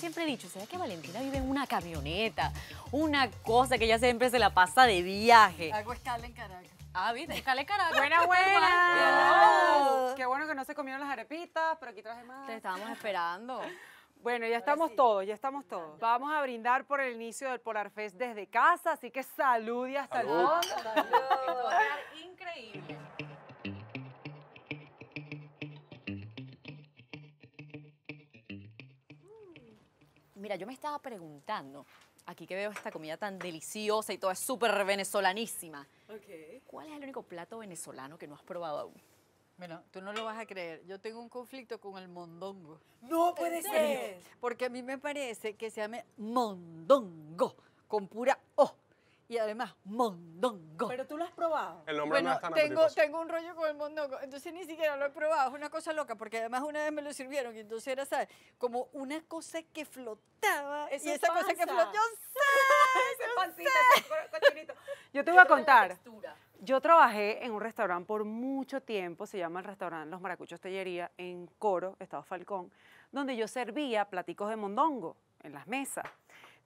siempre he dicho, ¿será que Valentina vive en una camioneta? Una cosa que ella siempre se la pasa de viaje. Algo escala en Caracas. Ah, viste, escala en Caracas. Buena, buena. Qué bueno que no se comieron las arepitas, pero aquí traje más. Te estábamos esperando. Bueno, ya estamos todos, ya estamos todos. Vamos a brindar por el inicio del Polar Fest desde casa, así que salud y hasta luego. Increíble. Mira, yo me estaba preguntando, aquí que veo esta comida tan deliciosa y toda súper venezolanísima. Okay. ¿Cuál es el único plato venezolano que no has probado aún? Bueno, tú no lo vas a creer. Yo tengo un conflicto con el mondongo. No puede ser. Porque a mí me parece que se llame mondongo con pura O y además mondongo. Pero tú lo has probado. El nombre bueno, no tengo, un rollo con el mondongo, entonces ni siquiera lo he probado, es una cosa loca, porque además una vez me lo sirvieron y entonces era, ¿sabes? Como una cosa que flotaba y esa cosa que flotó. yo sé, yo pancita, sé. Yo te voy a contar. Yo trabajé en un restaurante por mucho tiempo, se llama el restaurante Los Maracuchos Tellería, en Coro, Estado Falcón, donde yo servía platicos de mondongo en las mesas.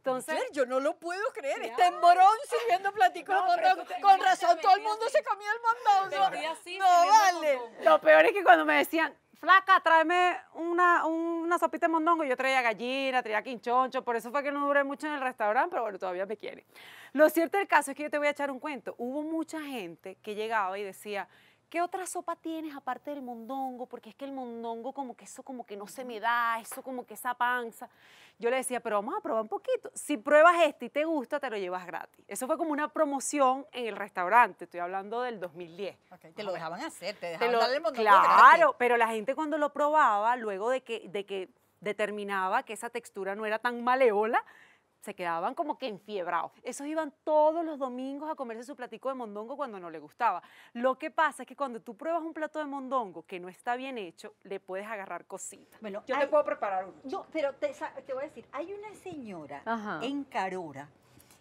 Entonces, yo no lo puedo creer. Está en Morón sirviendo platico con, con razón. Todo el mundo se comía el mondongo. No, vale. Lo peor es que cuando me decían, flaca, tráeme una, una sopita de mondongo. Yo traía gallina, traía quinchoncho, por eso fue que no duré mucho en el restaurante, pero bueno, todavía me quiere. Lo cierto del caso es que yo te voy a echar un cuento. Hubo mucha gente que llegaba y decía, ¿Qué otra sopa tienes aparte del mondongo? Porque es que el mondongo como que eso como que no se me da, eso como que esa panza. Yo le decía, pero vamos a probar un poquito. Si pruebas este y te gusta, te lo llevas gratis. Eso fue como una promoción en el restaurante, estoy hablando del 2010. te lo dejaban hacer, te dejaban darle el mondongo Claro, pero la gente cuando lo probaba, luego de que, de que determinaba que esa textura no era tan maleola, se quedaban como que enfiebrados. Esos iban todos los domingos a comerse su platico de mondongo cuando no le gustaba. Lo que pasa es que cuando tú pruebas un plato de mondongo que no está bien hecho, le puedes agarrar cositas. yo te puedo preparar uno. No, pero te, voy a decir, hay una señora en Carora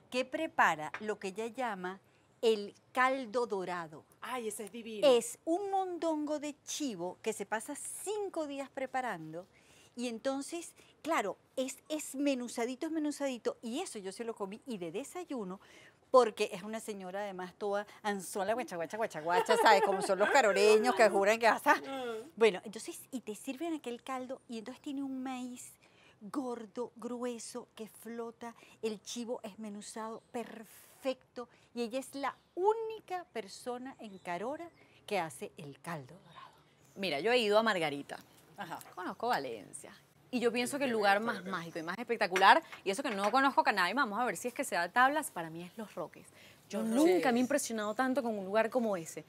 que prepara lo que ella llama el caldo dorado. Ay, ese es divino. Es un mondongo de chivo que se pasa cinco días preparando y entonces, claro, es esmenuzadito, esmenuzadito. Y eso yo se lo comí y de desayuno porque es una señora además toda anzola, guacha, guacha, guacha, guacha, ¿sabes? Como son los caroreños que juran que vas a... Mm. Bueno, entonces, y te sirven aquel caldo y entonces tiene un maíz gordo, grueso, que flota, el chivo esmenuzado, perfecto, y ella es la única persona en Carora que hace el caldo dorado. Mira, yo he ido a Margarita Conozco Valencia. Y yo pienso que el lugar más mágico y más espectacular, y eso que no conozco Canaima, vamos a ver si es que se da tablas, para mí es Los Roques. Yo nunca me he impresionado tanto con un lugar como ese.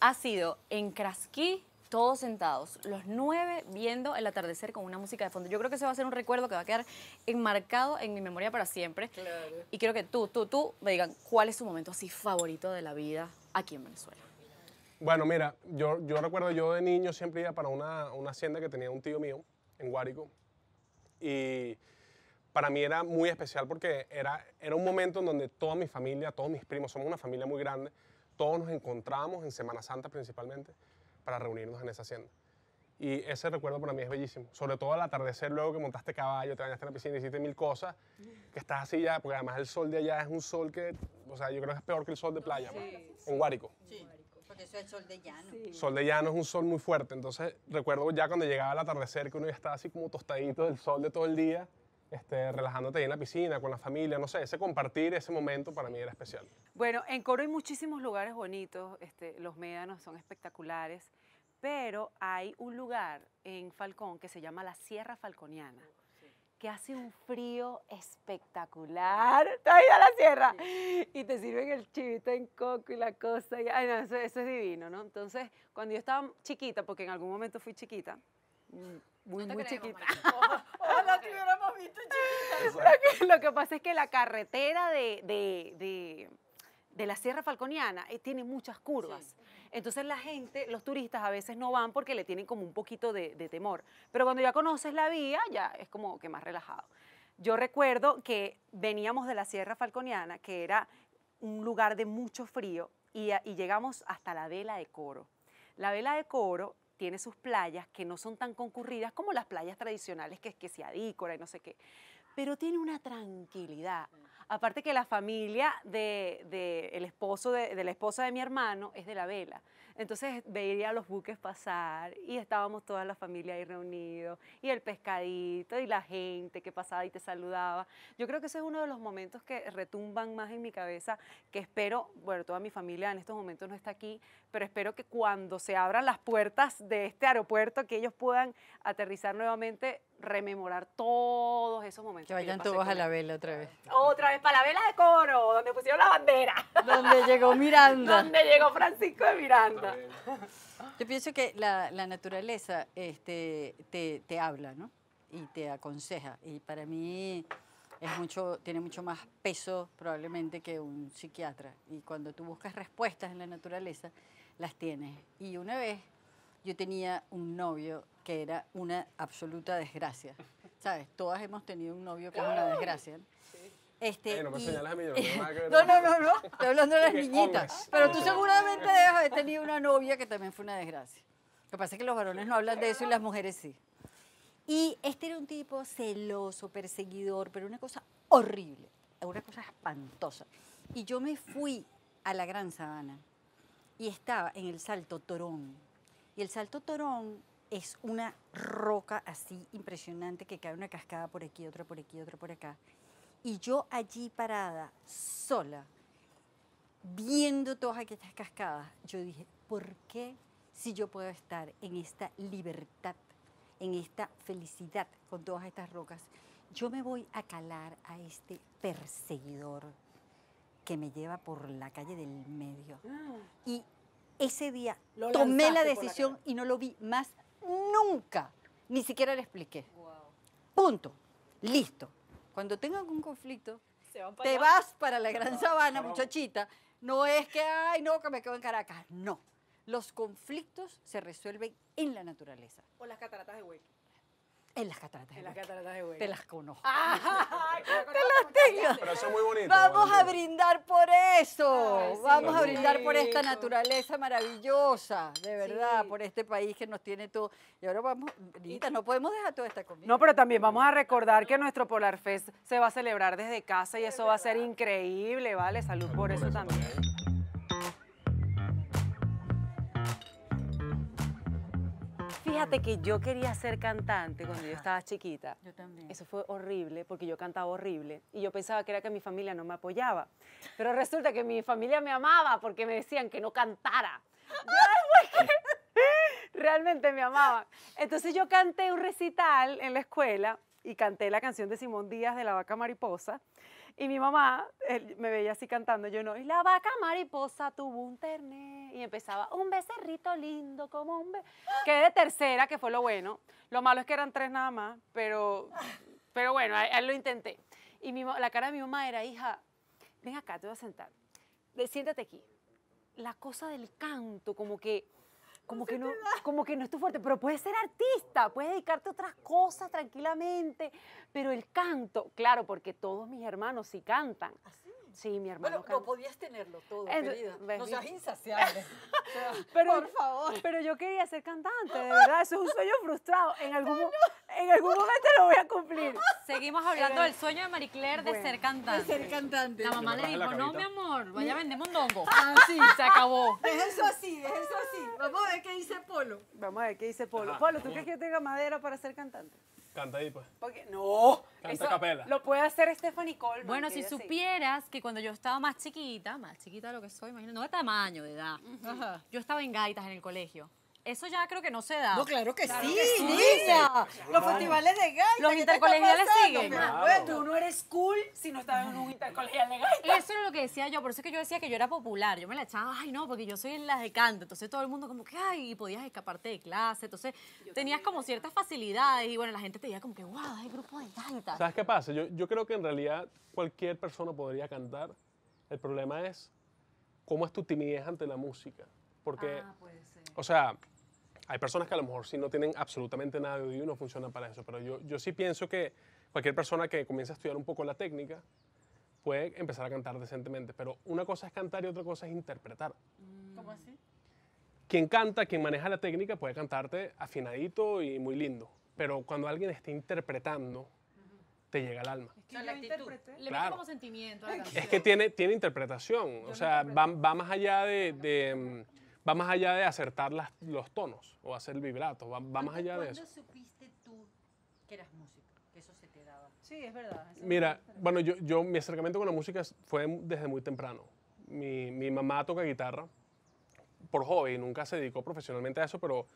Ha sido en Kraski todos sentados, los nueve viendo el atardecer con una música de fondo. Yo creo que ese va a ser un recuerdo que va a quedar enmarcado en mi memoria para siempre. Y quiero que tú, tú, tú me digan cuál es su momento así favorito de la vida aquí en Venezuela. Bueno, mira, yo, recuerdo, yo de niño siempre iba para una, hacienda que tenía un tío mío en Guárico. Y para mí era muy especial porque era, era un momento en donde toda mi familia, todos mis primos, somos una familia muy grande, todos nos encontrábamos en Semana Santa principalmente para reunirnos en esa hacienda. Y ese recuerdo para mí es bellísimo. Sobre todo al atardecer, luego que montaste caballo, te bañaste en la piscina, hiciste mil cosas, que estás así ya, porque además el sol de allá es un sol que, o sea, yo creo que es peor que el sol de playa, en Guárico. Sí eso es sol de llano. Sol de llano es un sol muy fuerte, entonces recuerdo ya cuando llegaba el atardecer que uno ya estaba así como tostadito del sol de todo el día, este, relajándote ahí en la piscina, con la familia, no sé, ese compartir ese momento para mí era especial. Bueno, en Coro hay muchísimos lugares bonitos, este, los médanos son espectaculares, pero hay un lugar en Falcón que se llama la Sierra Falconiana que hace un frío espectacular. te a la sierra. Y te sirven el chivito en coco y la cosa. ay, no, eso, es divino, ¿no? Entonces, cuando yo estaba chiquita, porque en algún momento fui chiquita, mm, muy, chiquita. Lo que, pasa es que la carretera de, de, de, la Sierra Falconiana eh, tiene muchas curvas. Entonces la gente, los turistas a veces no van porque le tienen como un poquito de, temor. Pero cuando ya conoces la vía, ya es como que más relajado. Yo recuerdo que veníamos de la Sierra Falconiana, que era un lugar de mucho frío, y, y llegamos hasta la Vela de Coro. La Vela de Coro tiene sus playas que no son tan concurridas como las playas tradicionales, que es que se adícora y no sé qué, pero tiene una tranquilidad. Aparte que la familia de, el esposo de, de, la esposa de mi hermano es de la vela. Entonces veía los buques pasar y estábamos toda la familia ahí reunidos y el pescadito y la gente que pasaba y te saludaba. Yo creo que ese es uno de los momentos que retumban más en mi cabeza, que espero, bueno, toda mi familia en estos momentos no está aquí, pero espero que cuando se abran las puertas de este aeropuerto, que ellos puedan aterrizar nuevamente, rememorar todos esos momentos. Que vayan todos a la vela otra vez. Otra vez, para la vela de coro, donde pusieron la bandera. Donde llegó Miranda. donde llegó Francisco de Miranda. Yo pienso que la, la naturaleza este, te, te, habla, ¿no? Y te aconseja. Y para mí es mucho, tiene mucho más peso probablemente que un psiquiatra. Y cuando tú buscas respuestas en la naturaleza, las tienes. Y una vez yo tenía un novio que era una absoluta desgracia. ¿Sabes? Todas hemos tenido un novio que es una desgracia. Este, no me a mí, no, no, no, no, no, estoy hablando de las niñitas. Pero tú seguramente debes haber tenido una novia que también fue una desgracia. Lo que pasa es que los varones no hablan de eso y las mujeres sí. Y este era un tipo celoso, perseguidor, pero una cosa horrible, una cosa espantosa. Y yo me fui a la Gran Sabana y estaba en el Salto Torón y el Salto Torón es una roca así impresionante que cae una cascada por aquí, otra por aquí, otra por acá. Y yo allí parada, sola, viendo todas aquellas cascadas, yo dije, ¿por qué si yo puedo estar en esta libertad, en esta felicidad con todas estas rocas? Yo me voy a calar a este perseguidor que me lleva por la calle del medio. Ah. Y ese día tomé la decisión y no lo vi más nunca. Ni siquiera le expliqué. Punto. Listo. Cuando tengan algún conflicto, te vas para la Gran Sabana, muchachita. No es que, ay, no, que me quedo en Caracas. No. Los conflictos se resuelven en la naturaleza. O las cataratas de hueco. En las cataratas. En las cataratas de güey. Te las conozco. Ah, te las tengo. Este pero son muy bonitas. Vamos a brindar por eso. Vamos a brindar por esta naturaleza maravillosa, de verdad, por este país que nos tiene todo. Y ahora vamos, no podemos dejar toda esta comida. No, pero también vamos a recordar que nuestro Polar Fest se va a celebrar desde casa y eso va a ser increíble, ¿vale? Salud, por, eso, también. Fíjate que yo quería ser cantante cuando yo estaba chiquita. Yo también. Eso fue horrible porque yo cantaba horrible y yo pensaba que era que mi familia no me apoyaba. Pero resulta que mi familia me amaba porque me decían que no cantara. realmente me amaba. Entonces yo canté un recital en la escuela y canté la canción de Simón Díaz de La Vaca Mariposa. Y mi mamá me veía así cantando, yo no, y la vaca mariposa tuvo un terné. Y empezaba, un becerrito lindo como un... Be Quedé tercera, que fue lo bueno. Lo malo es que eran tres nada más, pero, pero bueno, ahí, lo intenté. Y la cara de mi mamá era, hija, ven acá, te voy a sentar. Siéntate aquí. La cosa del canto, como que como que no, como que no es tu fuerte, pero puedes ser artista, puedes dedicarte a otras cosas tranquilamente, pero el canto, claro, porque todos mis hermanos sí cantan. ¿Así? ¿Ah, sí, mi hermano. Bueno, no podías tenerlo todo, es, querida. No seas insaciable. por favor. Pero yo quería ser cantante, de verdad. Eso es un sueño frustrado. En algún, en algún momento lo voy a cumplir. Seguimos hablando del sueño de Marie de ser cantante. De ser cantante. La mamá le dijo, no, mi amor, vaya a vender mondongo. Ah sí se acabó. Es eso así, es eso así. Vamos a ver qué dice Polo. Vamos a ver qué dice Polo. Polo, ¿tú crees que yo tenga madera para ser cantante? Canta ahí, pues. Porque, no. Canta capela. Lo puede hacer Stephanie Cole. Bueno, si supieras que cuando yo estaba más chiquita, más chiquita de lo que soy, imagínate, no de tamaño, de edad, yo estaba en gaitas en el colegio. Eso ya creo que no se da. No, claro que sí, Los festivales de gaita. Los intercolegiales siguen. Tú no eres cool si no estabas en un intercolegial de gaita. Eso es lo que decía yo. Por eso es que yo decía que yo era popular. Yo me la echaba, ay, no, porque yo soy la de canto. Entonces todo el mundo como que, ay, y podías escaparte de clase. Entonces tenías como ciertas facilidades y bueno, la gente te decía como que, wow, hay grupo de gaita. ¿Sabes qué pasa? Yo, yo creo que en realidad cualquier persona podría cantar. El problema es cómo es tu timidez ante la música. Porque, ah, puede ser. o sea, hay personas que a lo mejor sí no tienen absolutamente nada de audio y no funcionan para eso, pero yo, yo sí pienso que cualquier persona que comience a estudiar un poco la técnica puede empezar a cantar decentemente, pero una cosa es cantar y otra cosa es interpretar. Mm. ¿Cómo así? Quien canta, quien maneja la técnica puede cantarte afinadito y muy lindo, pero cuando alguien está interpretando, te llega al alma. Es que la actitud. Le claro. como sentimiento a la Es que tiene, tiene interpretación. o sea, va, va, más allá de, va más allá de acertar las, los tonos o hacer vibrato, va, más allá de eso. ¿Cuándo supiste tú que eras músico? Que eso se te daba. Sí, es verdad. Mira, bueno, yo, yo, mi acercamiento con la música fue desde muy temprano. Mi, mamá toca guitarra por hobby, nunca se dedicó profesionalmente a eso, pero,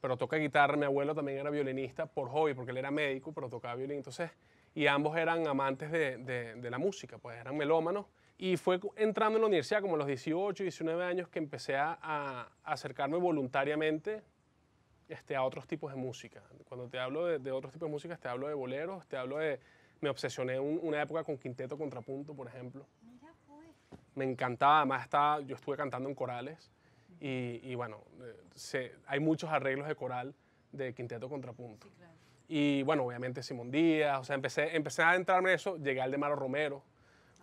pero toca guitarra. Mi abuelo también era violinista por hobby, porque él era médico, pero tocaba violín. Entonces, y ambos eran amantes de, de la música, pues eran melómanos. Y fue entrando en la universidad, como a los 18, 19 años, que empecé a, acercarme voluntariamente este, a otros tipos de música. Cuando te hablo de, otros tipos de música, te hablo de boleros, te hablo de... Me obsesioné una época con Quinteto Contrapunto, por ejemplo. Pues. Me encantaba, además yo estuve cantando en corales y, bueno, eh, hay muchos arreglos de coral de Quinteto Contrapunto. Y bueno, obviamente Simón Díaz, o sea, empecé, empecé a entrarme en eso, llegué al de Maro Romero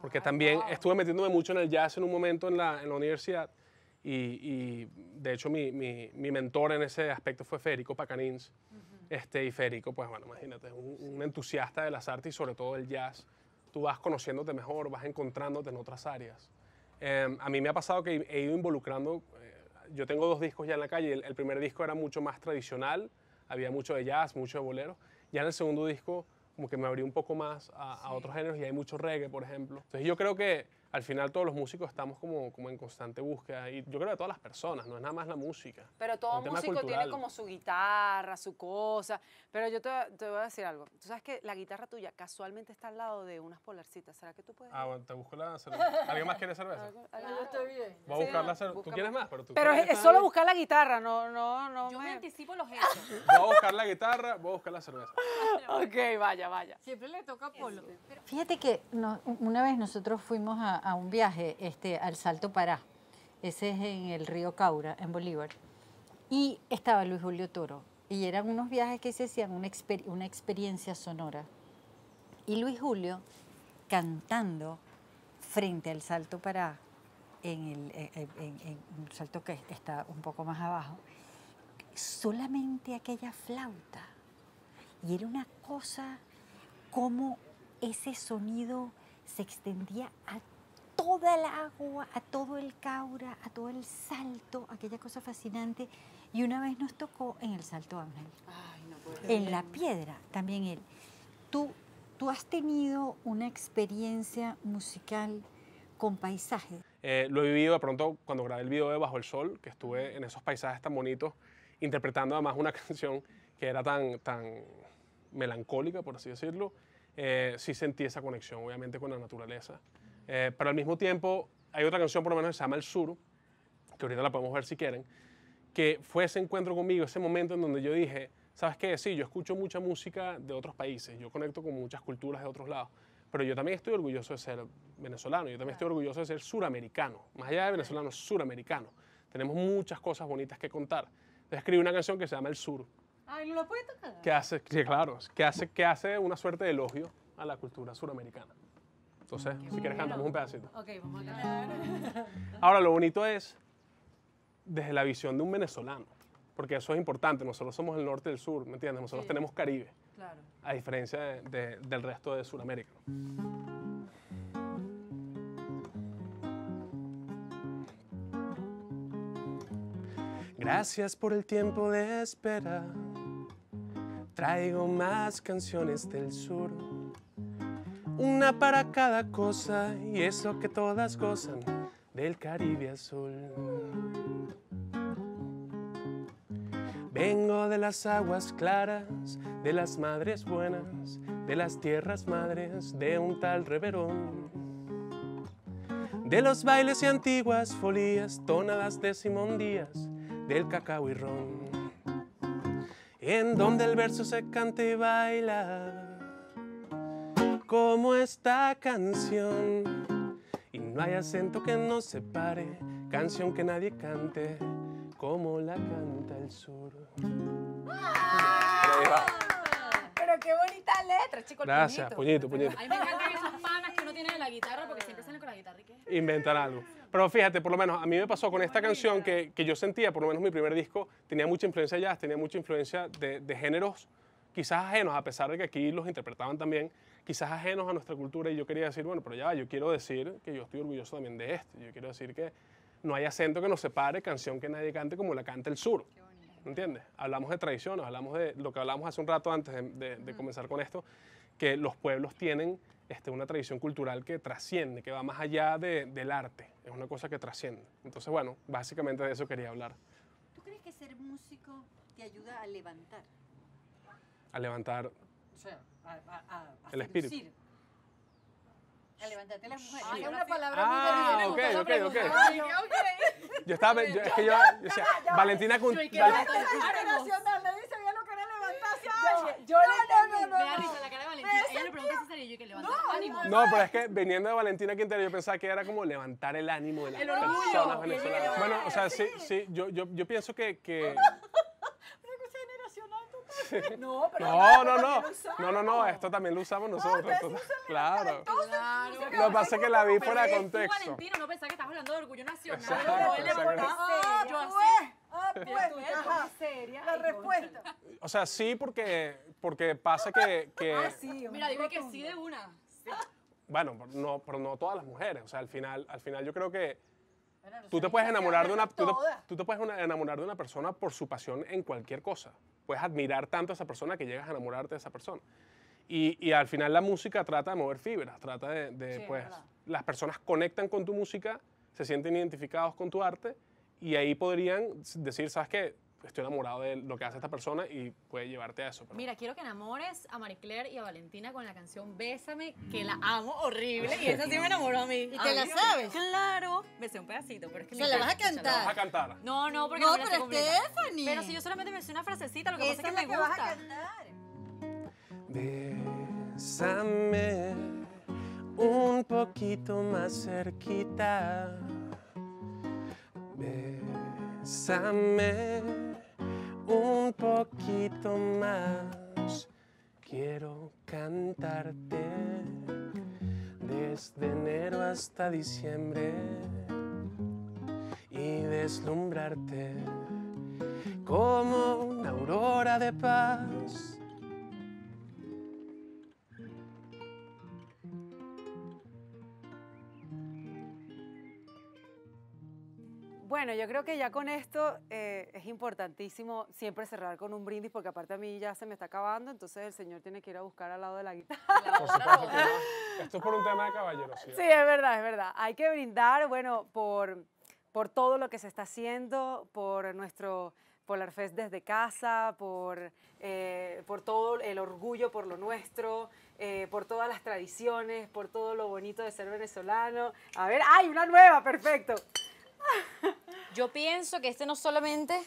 porque también estuve metiéndome mucho en el jazz en un momento en la, en la universidad y, de hecho mi, mi, mentor en ese aspecto fue Férico Pacanins. este, y Férico pues bueno, imagínate, un, un entusiasta de las artes y sobre todo del jazz. Tú vas conociéndote mejor, vas encontrándote en otras áreas. Em, a mí me ha pasado que he ido involucrando, eh, yo tengo dos discos ya en la calle, el, el, primer disco era mucho más tradicional, había mucho de jazz, mucho de bolero, ya en el segundo disco como que me abrí un poco más a, a otros géneros y hay mucho reggae, por ejemplo. Entonces yo creo que al final todos los músicos estamos como, como en constante búsqueda y yo creo que todas las personas, no es nada más la música. Pero todo músico tiene como su guitarra, su cosa, pero yo te, te, voy a decir algo, tú sabes que la guitarra tuya casualmente está al lado de unas polarcitas, ¿será que tú puedes? Ah, bueno, te busco la cerveza. ¿Alguien más quiere cerveza? Yo bien. Voy a buscar la cerveza, tú quieres más, pero tú Pero es, solo buscar la guitarra, no, no, no. Yo me, anticipo los hechos. voy a buscar la guitarra, voy a buscar la cerveza. ok, vaya, vaya. Siempre le toca a Polo. Fíjate que una vez nosotros fuimos a, a un viaje este, al Salto Pará. Ese es en el río Caura, en Bolívar. Y estaba Luis Julio Toro. Y eran unos viajes que se hacían una, experiencia sonora. Y Luis Julio cantando frente al Salto Pará, en el eh, eh, un salto que está un poco más abajo, solamente aquella flauta. Y era una cosa como ese sonido se extendía a toda el agua, a todo el caura, a todo el salto, aquella cosa fascinante. Y una vez nos tocó en el Salto Ángel, en la piedra, también él. Tú, tú has tenido una experiencia musical con paisajes. Eh, lo he vivido de pronto cuando grabé el video de Bajo el Sol, que estuve en esos paisajes tan bonitos, interpretando además una canción que era tan, tan melancólica, por así decirlo. Eh, sí sentí esa conexión, obviamente, con la naturaleza. Eh, pero al mismo tiempo, hay otra canción por lo menos que se llama El Sur, que ahorita la podemos ver si quieren, que fue ese encuentro conmigo, ese momento en donde yo dije, ¿sabes qué? Sí, yo escucho mucha música de otros países, yo conecto con muchas culturas de otros lados, pero yo también estoy orgulloso de ser venezolano, yo también estoy orgulloso de ser suramericano, más allá de venezolano, suramericano. Tenemos muchas cosas bonitas que contar. Entonces escribí una canción que se llama El Sur. Ay, ¿lo tocar? Que hace, sí, claro, que hace, que hace una suerte de elogio a la cultura suramericana. Entonces, si quieres cantamos un pedacito. Ok, vamos a cantar. Ahora, lo bonito es desde la visión de un venezolano, porque eso es importante. Nosotros somos el norte y el sur, ¿me entiendes? Nosotros tenemos Caribe, claro. a diferencia del resto de Sudamérica. Gracias por el tiempo de espera. Traigo más canciones del sur una para cada cosa y eso que todas gozan del Caribe azul. Vengo de las aguas claras, de las madres buenas, de las tierras madres de un tal reverón. De los bailes y antiguas folías, tonadas de Simón Díaz, del cacao y ron. En donde el verso se canta y baila como esta canción. Y no hay acento que nos separe, canción que nadie cante, como la canta el sur. Pero qué bonita letra, chicos. Gracias, puñito, puñito. A mí me encantan esas manas que no tienen la guitarra porque siempre salen con la guitarra. Inventan algo. Pero fíjate, por lo menos a mí me pasó con esta canción que, que, yo sentía, por lo menos mi primer disco, tenía mucha influencia jazz, tenía mucha influencia de, de géneros quizás ajenos, a pesar de que aquí los interpretaban también, quizás ajenos a nuestra cultura y yo quería decir, bueno, pero ya, yo quiero decir que yo estoy orgulloso también de esto, yo quiero decir que no hay acento que nos separe, canción que nadie cante como la canta el sur. ¿Entiendes? Hablamos de tradiciones, hablamos de lo que hablamos hace un rato antes de, comenzar con esto, que los pueblos tienen este, una tradición cultural que trasciende, que va más allá del arte, es una cosa que trasciende. Entonces, bueno, básicamente de eso quería hablar. ¿Tú crees que ser músico te ayuda a levantar? A levantar. O sea, el espíritu. A levantarte las mujeres. Ah, sí. Hay una palabra ah, muy okay, ok, Yo estaba, yo, es que yo, yo decía, Valentina con... Yo que Val nacional, nadie lo que levantarse a Yo, no, no, no, no. Me da risa la cara de Valentina. Ella le preguntó si sería yo que levantar no, el ánimo. No, pero es que viniendo de Valentina Quintero, yo pensaba que era como levantar el ánimo de las personas venezolanas. Bueno, o sea, sí, sí, yo, yo, yo pienso que... que No, pero no, no, no. No, no, no, esto también lo usamos nosotros. claro. claro. Lo que pasa es que la vi fuera de contexto. Valentino, no pensaba que estabas hablando de orgullo nacional. Ah, ah pues, ah, pues la respuesta. O sea, sí, porque, porque pasa que... que... Ah, Mira, dime que sí de una. Sí. Bueno, no, pero no todas las mujeres. O sea, al final, al final yo creo que tú te puedes enamorar de una tú te puedes enamorar de una persona por su pasión en cualquier cosa puedes admirar tanto a esa persona que llegas a enamorarte de esa persona. Y, al final la música trata de mover fibras, trata de, pues, las personas conectan con tu música, se sienten identificados con tu arte y ahí podrían decir, ¿sabes qué? estoy enamorado de lo que hace esta persona y puede llevarte a eso. Mira, quiero que enamores a Marie Claire y a Valentina con la canción Bésame, que la amo horrible y esa sí me enamoró a mí. ¿Y te la sabes? Claro. Me sé un pedacito, pero es que... ¿Se la vas a cantar? la vas a cantar? No, no, porque no, no pero Stephanie. Pero si yo solamente me sé una frasecita, lo que pasa es que me gusta. Vas a cantar. Bésame un poquito más cerquita. Bésame un poquito más. Quiero cantarte desde enero hasta diciembre y deslumbrarte como una aurora de paz Bueno, yo creo que ya con esto eh, es importantísimo siempre cerrar con un brindis, porque aparte a mí ya se me está acabando, entonces el señor tiene que ir a buscar al lado de la guitarra. Esto es por un tema de caballeros. Sí, es verdad, es verdad. Hay que brindar, bueno, por, por todo lo que se está haciendo, por nuestro Fest desde casa, por, eh, por todo el orgullo por lo nuestro, eh, por todas las tradiciones, por todo lo bonito de ser venezolano. A ver, ¡ay, una nueva! ¡Perfecto! Yo pienso que este no solamente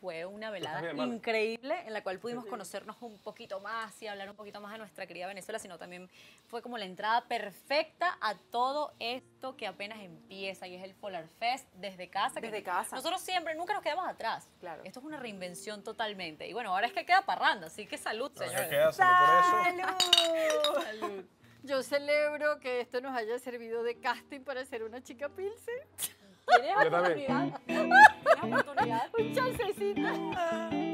fue una velada increíble en la cual pudimos conocernos un poquito más y hablar un poquito más de nuestra querida Venezuela, sino también fue como la entrada perfecta a todo esto que apenas empieza y es el Polar Fest desde casa. Desde casa. Nosotros siempre, nunca nos quedamos atrás. Claro. Esto es una reinvención totalmente. Y bueno, ahora es que queda parranda, así que salud, señores. ¡Salud! Yo celebro que esto nos haya servido de casting para hacer una chica pilsen. Tiene oportunidad? Tiene oportunidad? Un chancecito.